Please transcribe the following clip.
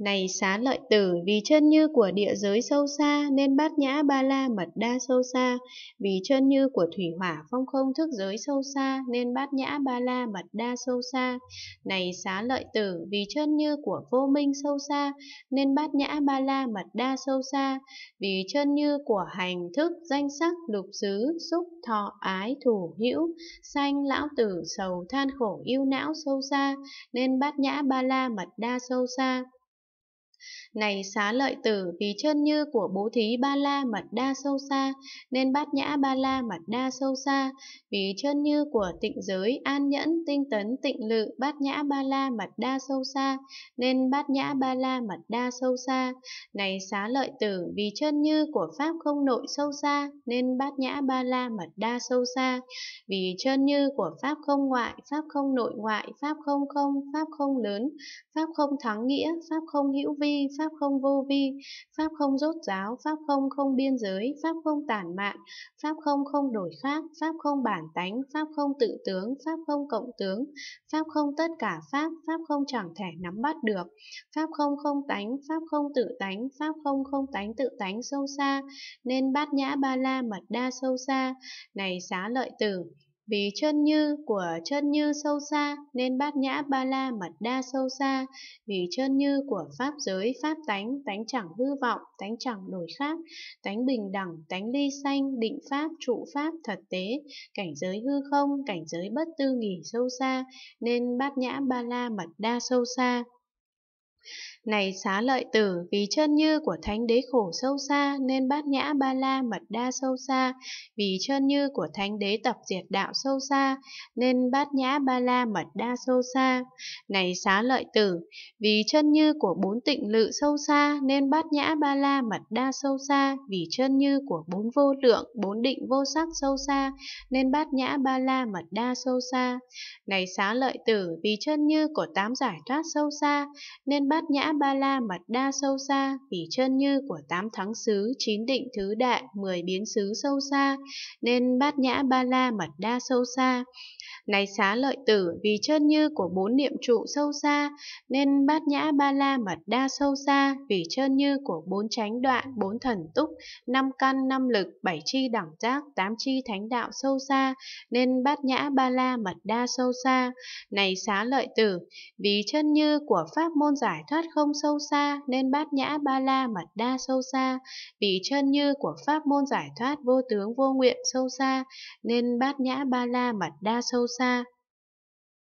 Này xá lợi tử, vì chân như của địa giới sâu xa nên bát nhã ba la mật đa sâu xa, vì chân như của thủy hỏa phong không thức giới sâu xa nên bát nhã ba la mật đa sâu xa. Này xá lợi tử, vì chân như của vô minh sâu xa nên bát nhã ba la mật đa sâu xa, vì chân như của hành thức danh sắc lục xứ xúc thọ ái thủ hữu sanh lão tử sầu than khổ yêu não sâu xa nên bát nhã ba la mật đa sâu xa này xá lợi tử vì chân như của bố thí ba la mật đa sâu xa, nên bát nhã ba la mật đa sâu xa, vì chân như của tịnh giới an nhẫn tinh tấn tịnh lự bát nhã ba la mật đa sâu xa, nên bát nhã ba la mật đa sâu xa. Này xá lợi tử vì chân như của pháp không nội sâu xa, nên bát nhã ba la mật đa sâu xa, vì chân như của pháp không ngoại, pháp không nội ngoại, pháp không không, pháp không lớn, pháp không thắng nghĩa, pháp không hữu vi pháp không vô vi, pháp không rốt ráo, pháp không không biên giới, pháp không tản mạn, pháp không không đổi khác, pháp không bản tánh, pháp không tự tướng, pháp không cộng tướng, pháp không tất cả pháp, pháp không chẳng thể nắm bắt được, pháp không không tánh, pháp không tự tánh, pháp không không tánh tự tánh sâu xa, nên bát nhã ba la mật đa sâu xa, này xá lợi tử, vì chân như của chân như sâu xa nên bát nhã ba la mật đa sâu xa, vì chân như của pháp giới pháp tánh, tánh chẳng hư vọng, tánh chẳng đổi khác, tánh bình đẳng, tánh ly sanh, định pháp, trụ pháp, thật tế, cảnh giới hư không, cảnh giới bất tư nghỉ sâu xa, nên bát nhã ba la mật đa sâu xa. Này xá lợi tử, vì chân như của thánh đế khổ sâu xa, nên bát nhã ba la mật đa sâu xa, vì chân như của thánh đế tập diệt đạo sâu xa, nên bát nhã ba la mật đa sâu xa. Này xá lợi tử, vì chân như của bốn tịnh lự sâu xa, nên bát nhã ba la mật đa sâu xa, vì chân như của bốn vô lượng, bốn định vô sắc sâu xa, nên bát nhã ba la mật đa sâu xa. Này xá lợi tử, vì chân như của tám giải thoát sâu xa, nên bát nhã ba la mật đa sâu xa, vì chân như của tám thắng xứ, chín định thứ đại, mười biến xứ sâu xa, nên bát nhã ba la mật đa sâu xa. Này xá lợi tử, vì chân như của bốn niệm trụ sâu xa, nên bát nhã ba la mật đa sâu xa, vì chân như của bốn chánh đoạn, bốn thần túc, năm căn, năm lực, bảy chi đẳng giác, tám chi thánh đạo sâu xa, nên bát nhã ba la mật đa sâu xa. Này xá lợi tử, vì chân như của pháp môn giải thoát không không sâu xa nên bát nhã ba la mật đa sâu xa, vì chân như của pháp môn giải thoát vô tướng vô nguyện sâu xa nên bát nhã ba la mật đa sâu xa.